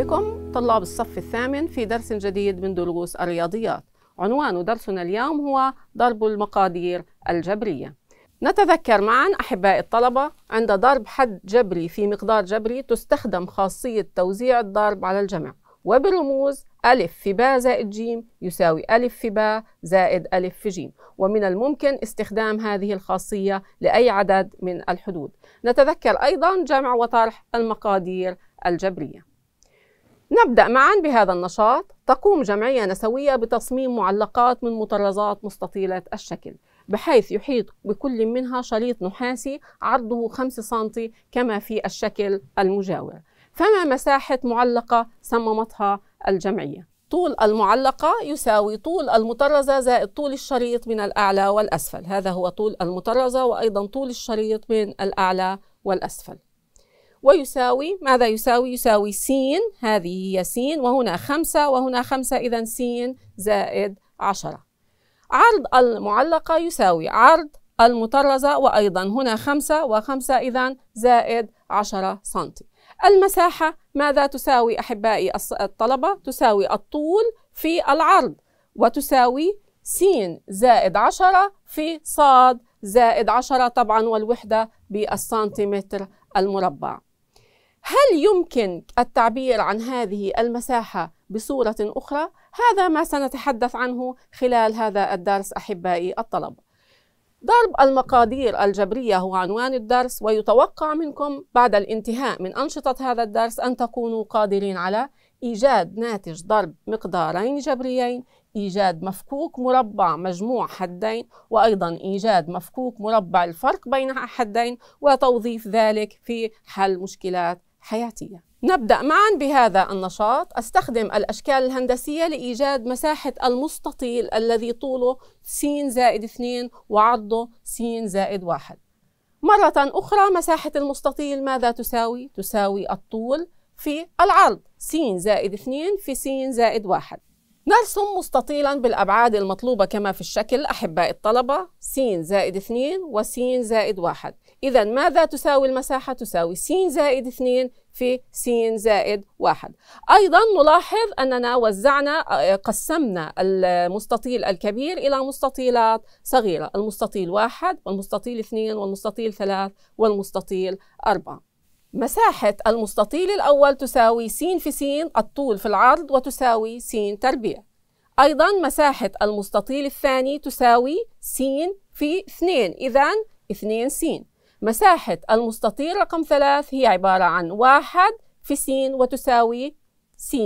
بكم طلاب الصف الثامن في درس جديد من دروس الرياضيات عنوان درسنا اليوم هو ضرب المقادير الجبرية نتذكر معا أحباء الطلبة عند ضرب حد جبري في مقدار جبري تستخدم خاصية توزيع الضرب على الجمع وبرموز ألف في باء زائد جيم يساوي ألف في باء زائد ألف في جيم ومن الممكن استخدام هذه الخاصية لأي عدد من الحدود نتذكر أيضا جمع وطرح المقادير الجبرية نبدأ معا بهذا النشاط تقوم جمعية نسوية بتصميم معلقات من مطرزات مستطيلة الشكل بحيث يحيط بكل منها شريط نحاسي عرضه 5 سم كما في الشكل المجاور فما مساحة معلقة صممتها الجمعية طول المعلقة يساوي طول المطرزة زائد طول الشريط من الأعلى والأسفل هذا هو طول المطرزة وأيضا طول الشريط من الأعلى والأسفل ويساوي ماذا يساوي؟ يساوي س هذه هي س وهنا خمسة وهنا خمسة إذا س زائد عشرة عرض المعلقة يساوي عرض المطرزة وأيضا هنا خمسة وخمسة إذا زائد عشرة سنتي المساحة ماذا تساوي أحبائي الطلبة؟ تساوي الطول في العرض وتساوي س زائد عشرة في صاد زائد عشرة طبعا والوحدة بالسنتيمتر المربع هل يمكن التعبير عن هذه المساحة بصورة أخرى؟ هذا ما سنتحدث عنه خلال هذا الدرس أحبائي الطلبة. ضرب المقادير الجبرية هو عنوان الدرس ويتوقع منكم بعد الانتهاء من أنشطة هذا الدرس أن تكونوا قادرين على إيجاد ناتج ضرب مقدارين جبريين إيجاد مفكوك مربع مجموع حدين وأيضا إيجاد مفكوك مربع الفرق بين حدين وتوظيف ذلك في حل مشكلات حياتية نبدأ معا بهذا النشاط أستخدم الأشكال الهندسية لإيجاد مساحة المستطيل الذي طوله س زائد 2 وعرضه س زائد 1 مرة أخرى مساحة المستطيل ماذا تساوي؟ تساوي الطول في العرض س زائد 2 في س زائد 1 نرسم مستطيلا بالأبعاد المطلوبة كما في الشكل أحباء الطلبة س زائد 2 وس زائد 1 إذا ماذا تساوي المساحة؟ تساوي س زائد 2 في س زائد 1 أيضا نلاحظ أننا وزعنا آه، قسمنا المستطيل الكبير إلى مستطيلات صغيرة المستطيل 1 والمستطيل 2 والمستطيل 3 والمستطيل 4 مساحة المستطيل الأول تساوي س في س الطول في العرض وتساوي س تربيع أيضا مساحة المستطيل الثاني تساوي س في 2 إذا 2 س مساحة المستطيل رقم 3 هي عبارة عن 1 في س وتساوي س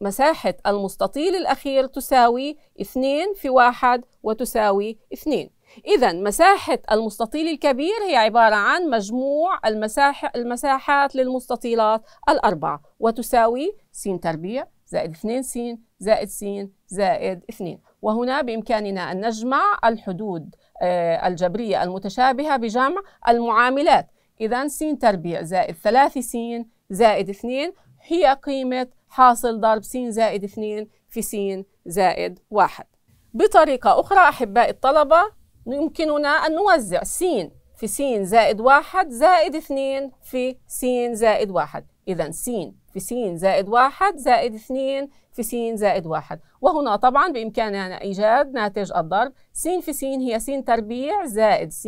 مساحة المستطيل الأخير تساوي 2 في 1 وتساوي 2 إذا مساحة المستطيل الكبير هي عبارة عن مجموع المساح المساحات للمستطيلات الأربعة وتساوي س تربيع زائد 2 س زائد س زائد 2 وهنا بإمكاننا أن نجمع الحدود آه، الجبرية المتشابهة بجمع المعاملات إذا س تربيع زائد 3 س زائد 2 هي قيمة حاصل ضرب س زائد 2 في س زائد 1 بطريقة أخرى أحباء الطلبة يمكننا أن نوزع س في س زائد واحد زائد اثنين في س زائد واحد إذا س في س زائد واحد زائد اثنين في س زائد واحد وهنا طبعا بإمكاننا إيجاد ناتج الضرب س في س هي س تربيع زائد س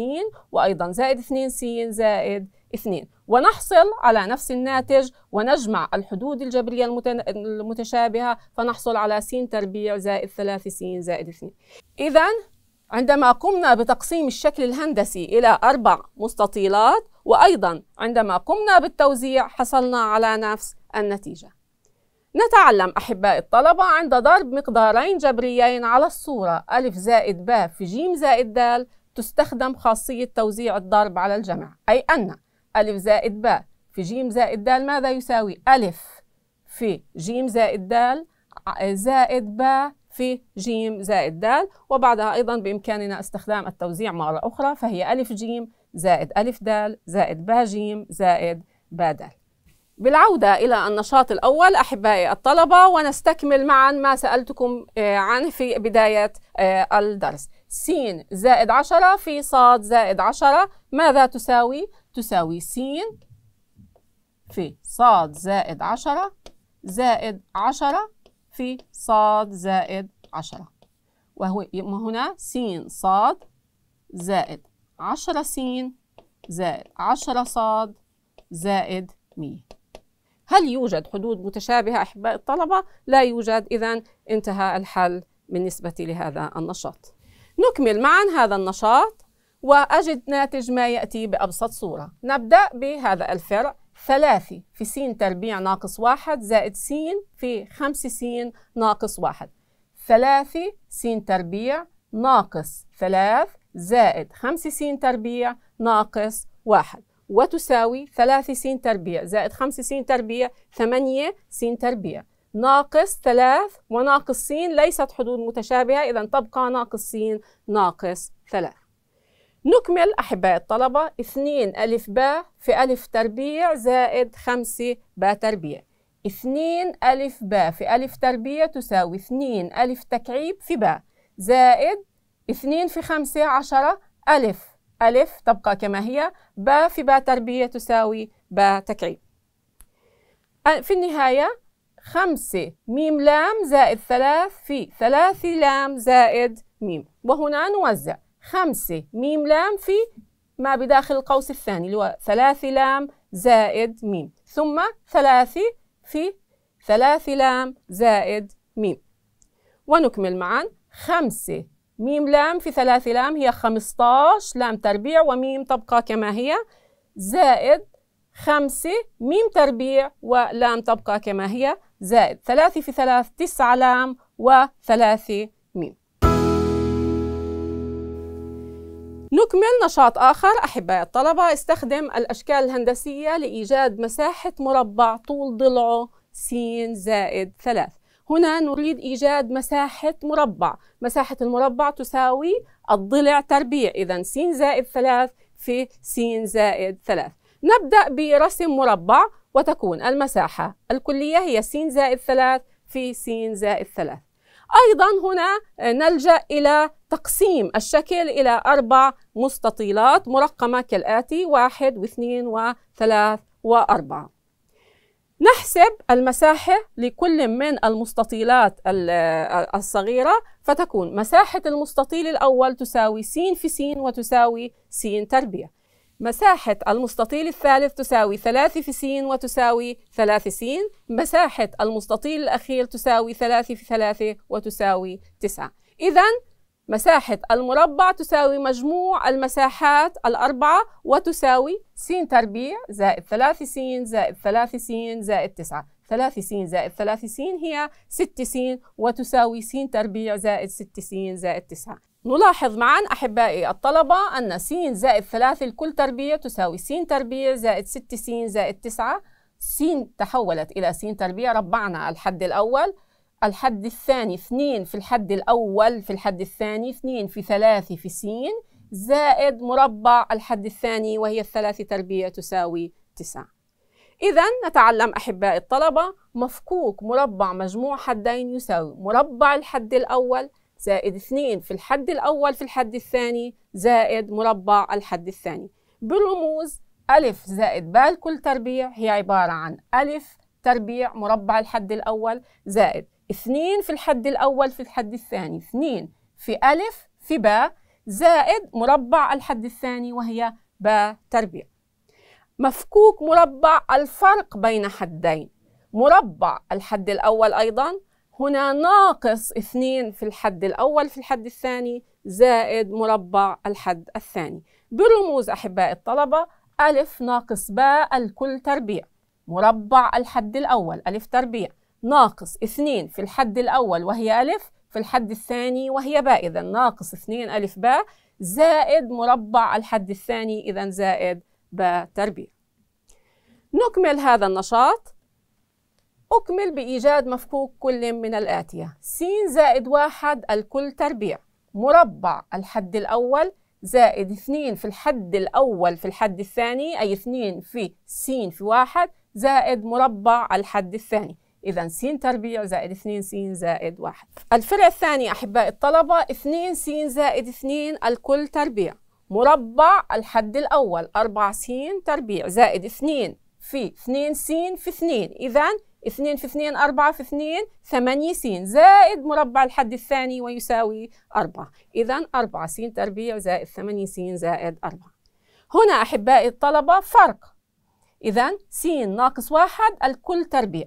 وأيضا زائد اثنين س زائد اثنين ونحصل على نفس الناتج ونجمع الحدود الجبرية المتشابهة فنحصل على س تربيع زائد ثلاث س زائد اثنين إذا عندما قمنا بتقسيم الشكل الهندسي إلى أربع مستطيلات وأيضا عندما قمنا بالتوزيع حصلنا على نفس النتيجة نتعلم أحباء الطلبة عند ضرب مقدارين جبريين على الصورة ألف زائد ب في ج زائد د تستخدم خاصية توزيع الضرب على الجمع أي أن ألف زائد ب في ج زائد د ماذا يساوي ألف في ج زائد د زائد ب في جيم زائد دال وبعدها أيضا بإمكاننا استخدام التوزيع مرة أخرى فهي ألف جيم زائد ألف دال زائد با جيم زائد با دال بالعودة إلى النشاط الأول أحبائي الطلبة ونستكمل معا ما سألتكم آه، عنه في بداية آه، الدرس س زائد عشرة في صاد زائد عشرة ماذا تساوي؟ تساوي س في صاد زائد عشرة زائد عشرة في صاد زائد 10 وهنا س صاد زائد 10 س زائد 10 صاد زائد 100 هل يوجد حدود متشابهة أحباء الطلبة؟ لا يوجد إذا انتهى الحل بالنسبة لهذا النشاط نكمل معا هذا النشاط وأجد ناتج ما يأتي بأبسط صورة نبدأ بهذا الفرع ثلاثة في س تربيع ناقص واحد زائد س في خمس س ناقص واحد ثلاثة س تربيع ناقص ثلاث زائد خمس س تربيع ناقص واحد وتساوي ثلاثة س تربيع زائد خمس س تربيع ثمانية س تربيع ناقص ثلاث وناقص س ليست حدود متشابهة إذا تبقى ناقص س ناقص ثلاث نكمل أحباء الطلبة اثنين ألف باء في ألف تربيع زائد خمسة باء تربيع اثنين ألف باء في ألف تربيع تساوي اثنين ألف تكعيب في باء زائد اثنين في خمسة عشرة ألف ألف تبقى كما هي باء في باء تربيع تساوي باء تكعيب في النهاية خمسة ميم لام زائد ثلاث في ثلاث لام زائد ميم وهنا نوزع خمسة ميم لام في ما بداخل القوس الثاني اللي هو ثلاثي لام زائد ميم ثم ثلاثي في ثلاثي لام زائد ميم ونكمل معا خمسة ميم لام في ثلاثي لام هي خمستاش لام تربيع وميم تبقى كما هي زائد خمسة ميم تربيع ولام تبقى كما هي زائد ثلاثة في ثلاث تسعة لام وثلاثة نكمل نشاط آخر أحبائي الطلبة استخدم الأشكال الهندسية لإيجاد مساحة مربع طول ضلعه س زائد ثلاث هنا نريد إيجاد مساحة مربع مساحة المربع تساوي الضلع تربيع إذا س زائد ثلاث في س زائد ثلاث نبدأ برسم مربع وتكون المساحة الكلية هي س زائد ثلاث في س زائد ثلاث أيضا هنا آه، نلجأ إلى تقسيم الشكل إلى أربع مستطيلات مرقمة كالآتي واحد واثنين وثلاث وأربعة نحسب المساحة لكل من المستطيلات آه، الصغيرة فتكون مساحة المستطيل الأول تساوي س في س وتساوي س تربية. مساحة المستطيل الثالث تساوي 3 في س وتساوي 3 س مساحة المستطيل الأخير تساوي 3 في 3 وتساوي 9 إذا مساحة المربع تساوي مجموع المساحات الأربعة وتساوي س تربيع زائد 3 س زائد 3 س زائد 9 3 س زائد 3 س هي 6 س وتساوي س تربيع زائد 6 س زائد 9 نلاحظ معا أحبائي الطلبة أن س زائد 3 لكل تربية تساوي س تربية زائد 6 س زائد 9 س تحولت إلى س تربية ربعنا الحد الأول الحد الثاني 2 في الحد الأول في الحد الثاني 2 في 3 في س زائد مربع الحد الثاني وهي الثلاث تربية تساوي 9 إذا نتعلم أحبائي الطلبة مفكوك مربع مجموع حدين يساوي مربع الحد الأول زائد 2 في الحد الأول في الحد الثاني زائد مربع الحد الثاني بالرموز ألف زائد باء كل تربيع هي عبارة عن ألف تربيع مربع الحد الأول زائد 2 في الحد الأول في الحد الثاني 2 في ألف في باء زائد مربع الحد الثاني وهي باء تربيع مفكوك مربع الفرق بين حدين مربع الحد الأول أيضا هنا ناقص اثنين في الحد الأول في الحد الثاني زائد مربع الحد الثاني برموز أحباء الطلبة ألف ناقص باء الكل تربيع مربع الحد الأول ألف تربيع ناقص اثنين في الحد الأول وهي ألف في الحد الثاني وهي باء إذا ناقص اثنين ألف باء زائد مربع الحد الثاني إذا زائد باء تربيع نكمل هذا النشاط أكمل بإيجاد مفكوك كل من الآتية س زائد واحد الكل تربيع مربع الحد الأول زائد اثنين في الحد الأول في الحد الثاني أي اثنين في س في واحد زائد مربع الحد الثاني إذا س تربيع زائد 2 س زائد واحد الفرع الثاني أحباء الطلبة 2 س زائد 2 الكل تربيع مربع الحد الأول 4 س تربيع زائد 2 في 2 س في 2 إذا 2 في 2 4 في 2 8 س زائد مربع الحد الثاني ويساوي 4 إذا 4 س تربيع زائد 8 س زائد 4 هنا أحبائي الطلبة فرق إذا س ناقص واحد الكل تربيع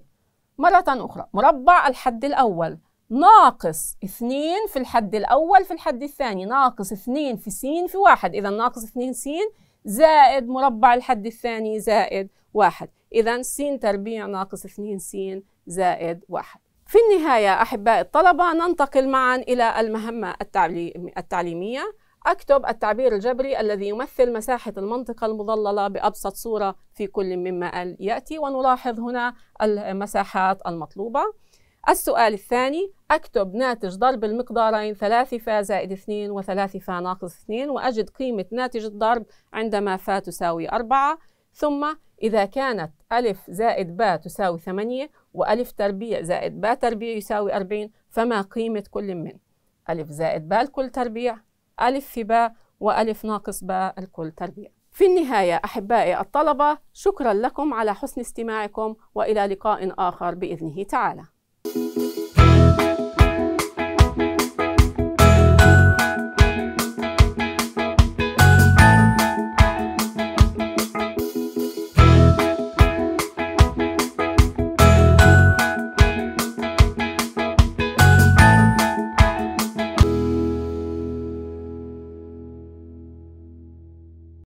مرة أخرى مربع الحد الأول ناقص 2 في الحد الأول في الحد الثاني ناقص 2 في س في واحد إذا ناقص 2 س زائد مربع الحد الثاني زائد واحد إذا س تربيع ناقص 2 س زائد 1 في النهاية أحباء الطلبة ننتقل معا إلى المهمة التعليمية أكتب التعبير الجبري الذي يمثل مساحة المنطقة المضللة بأبسط صورة في كل مما يأتي ونلاحظ هنا المساحات المطلوبة السؤال الثاني أكتب ناتج ضرب المقدارين 3 فا زائد 2 و3 فا ناقص 2 وأجد قيمة ناتج الضرب عندما فا تساوي 4 ثم إذا كانت ألف زائد باء تساوي 8 وألف تربيع زائد باء تربيع يساوي 40 فما قيمة كل من ألف زائد باء الكل تربيع ألف في باء وألف ناقص باء الكل تربيع في النهاية أحبائي الطلبة شكرا لكم على حسن استماعكم وإلى لقاء آخر بإذنه تعالى